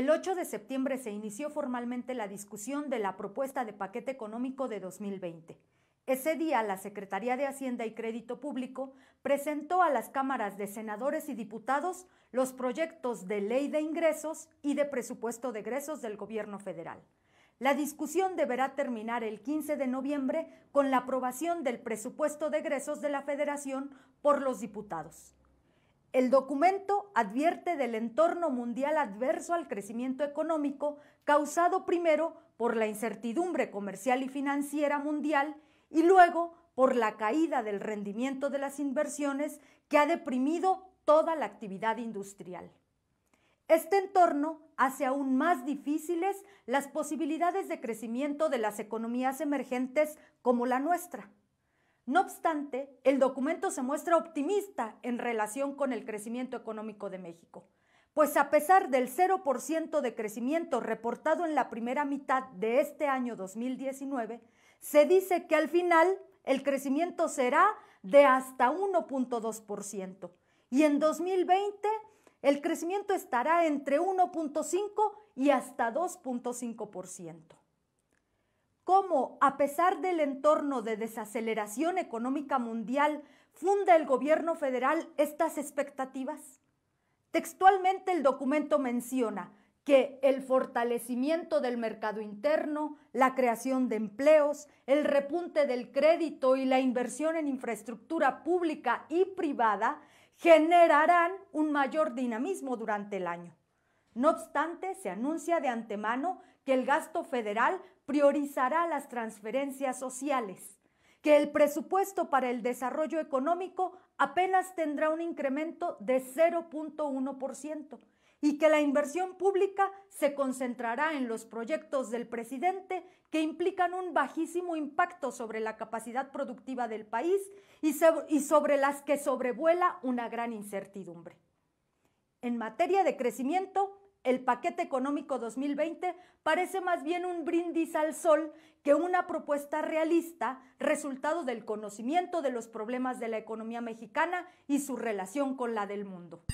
El 8 de septiembre se inició formalmente la discusión de la propuesta de paquete económico de 2020. Ese día, la Secretaría de Hacienda y Crédito Público presentó a las cámaras de senadores y diputados los proyectos de ley de ingresos y de presupuesto de egresos del Gobierno federal. La discusión deberá terminar el 15 de noviembre con la aprobación del presupuesto de egresos de la Federación por los diputados. El documento advierte del entorno mundial adverso al crecimiento económico causado primero por la incertidumbre comercial y financiera mundial y luego por la caída del rendimiento de las inversiones que ha deprimido toda la actividad industrial. Este entorno hace aún más difíciles las posibilidades de crecimiento de las economías emergentes como la nuestra. No obstante, el documento se muestra optimista en relación con el crecimiento económico de México, pues a pesar del 0% de crecimiento reportado en la primera mitad de este año 2019, se dice que al final el crecimiento será de hasta 1.2% y en 2020 el crecimiento estará entre 1.5 y hasta 2.5% cómo, a pesar del entorno de desaceleración económica mundial, funda el gobierno federal estas expectativas? Textualmente el documento menciona que el fortalecimiento del mercado interno, la creación de empleos, el repunte del crédito y la inversión en infraestructura pública y privada generarán un mayor dinamismo durante el año. No obstante, se anuncia de antemano que el gasto federal priorizará las transferencias sociales, que el presupuesto para el desarrollo económico apenas tendrá un incremento de 0.1% y que la inversión pública se concentrará en los proyectos del presidente que implican un bajísimo impacto sobre la capacidad productiva del país y, sobre las que sobrevuela una gran incertidumbre. En materia de crecimiento, el paquete económico 2020 parece más bien un brindis al sol que una propuesta realista, resultado del conocimiento de los problemas de la economía mexicana y su relación con la del mundo.